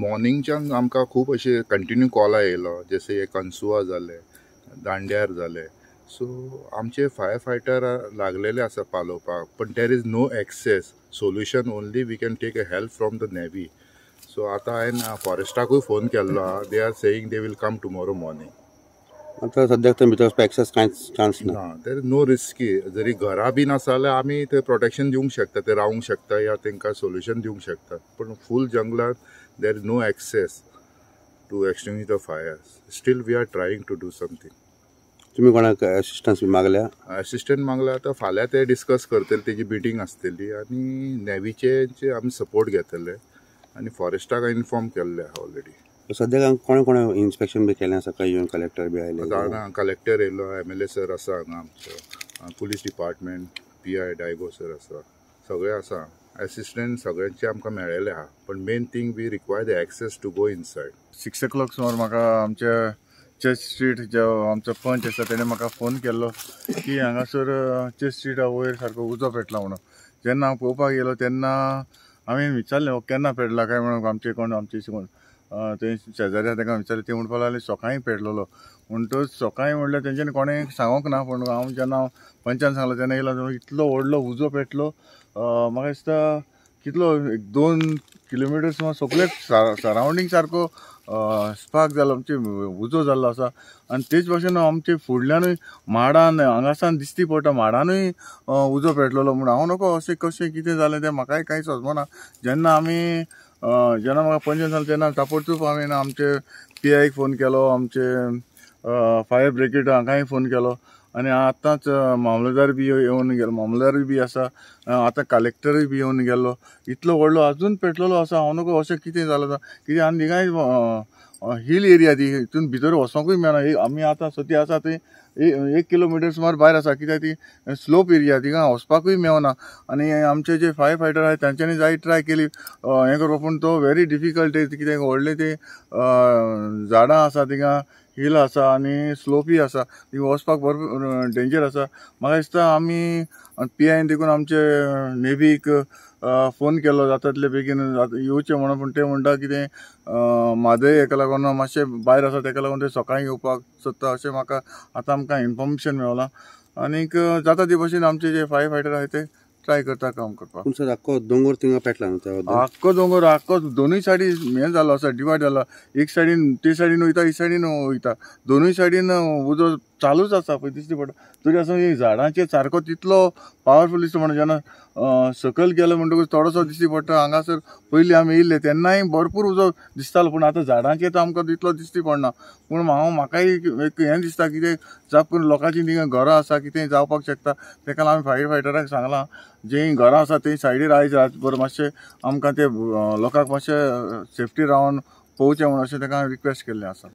मॉर्निंगच्यान आमकां खूब अशे कंटिन्यू कॉलां येयलो जसे हे कंसुआ जाले दांड्यार जाले सो आमचे फायर फायटर लागलेले आसा पालोवपाक पण there is no access solution only we can take a help from the navy so आतां हांवें फॉरेस्टाकूय फोन केल्लो आहा they are saying they will come tomorrow morning आता सद्याक तर भितर एक्सेस कांयच चान्स ना देर इज नो रिस्की जरी घरा बीन आसा जाल्यार आमी ते प्रोटेक्शन दिवंक शकता ते रावंक शकता या तेंकां सोल्युशन दिवंक शकता पूण फूल जंगलांत there is no access to extinguish the fire still we are trying to do something तुम्ही कोणाक असिस्टन्स मागल्या असिस्टंट मागला आतां फाल्यां ते डिस्कस करतले तेजी मिटींग आसतली आनी नेवीचे आमी सपोर्ट घेतले आनी फॉरेस्टाक इन्फॉर्म केल्ले ऑलरेडी सद्याक कोणे कोणे इंस्पेक्शन बी केलें आसा येवन कलेक्टर बी आयले हांगा कलेक्टर येयलो एम एल ए सर आसा हांगा आमचो police department P I Diego sir आसा सगळे आसा एसिस्टंट सगळ्यांचे आमकां मेळ्ळेले आहा पण main thing we require the access to go inside six o'clock सुमार म्हाका आमच्या चर्च स्ट्रीट जो आमचो पंच आसा तेणें म्हाका फोन केल्लो की हांगासर चर्च स्ट्रीट वयर सारको उजो पेटला म्हणून जेन्ना हांव पळोवपाक गेलो तेन्ना हांवें विचारलें हो, केन्ना पेटला काय म्हणून आमचे कोण आमचे कोण ते शेजाऱ्या तेका विचारलें ते म्हणपाक लागलें सकाळी पेडलेलो म्हणटच सकाळी म्हणल्यार तेंच्यांनी कोणें सांगोंक ना पूण हांव जेन्ना हांव पंचान सांगलो तेन्ना येयलो इतलो व्हडलो उजो पेटलो म्हाका दिसता कितलो एक दोन किलोमिटर सुमार सगळे सरावंडींग सारको स्पार्क जालो आमचे उजो जाल्लो आसा आनी तेच भाशेन आमचे फुडल्यानूय माडान हांगासान दिसती पडटा माडानूय उजो पेटलेलो म्हूण हांव नको अशें कशें कितें जालें तें म्हाकाय कांय वचमो जेन्ना आमी जेन्ना म्हाका पंचन सांगलें तेन्ना तापोरतूच हांवें आमचे पी आयक फोन केलो आमचे फायर ब्रिगेड हांगाही फोन केलो आणि आताच मामलेदार बी येऊन गेलो मामलेदार बी असा आता कलेक्टर बी येऊन गेलो इतलो व्हडलो अजून पेटलेलो असा हा नको असं किती झालं की आणि हिल एरिया ती हितून भितर वचोंकूय मेळना आम्ही आता सद्या आसा थंय एक किलोमिटर सुमार भायर आसा कित्याक ती स्लोप एरिया तिका वचपाकूय मेवना आनी आमचे जे फायर फायटर आसात तांच्यांनी जायत ट्राय केली हे करप पूण तो व्हेरी डिफिकल्ट कित्याक व्हडले ते झाडां आसा तिंगा हिल आसा आनी स्लोपी आसा ती वचपाक भरपूर डेंजर आसा म्हाका दिसता आमी पी आयन देखून आमचे नेवीक फोन केलो जाता तितले बेगीन येवचें म्हणून पूण ते म्हणटा कितें म्हादय हेका लागून मातशें भायर आसा तेका लागून ते सकाळीं येवपाक सोदता अशें म्हाका आतां आमकां इन्फॉर्मेशन मेळलां आनीक जाता ते भशेन आमचे जे फायर फायटर आहात ते ट्राय करता काम करपाक सर आख्खो दोंगर थिंगा पेटला न्हू आख्खो दोंगर आख्खो दोनूय सायडी हें जालो आसा डिवायड जाला एक सायडीन ते सायडीन वयता एक सायडीन वयता दोनूय सायडीन उजो चालूच आसा पळय दिसती पडटा तरी आसून झाडांचे सारको तितलो पावरफूल दिसता म्हणून जेन्ना सकयल गेलो म्हणटकच थोडोसो दिसती पडटा हांगासर पयलीं आमी येयल्ले तेन्नाय भरपूर उजो दिसतालो पूण आतां झाडांचे तर आमकां तितलो दिसती पडना पूण हांव म्हाकाय एक हें दिसता कितें जाप करून लोकांची थिंगां घरां आसा कितें जावपाक शकता तेका लागून फायर फायटराक सांगलां जे घरां आसा तीं सायडीर आयज रातभर मातशें आमकां ते लोकांक मातशें सेफ्टी रावन पोवचें म्हणून अशें ताका रिक्वेस्ट केल्लें आसा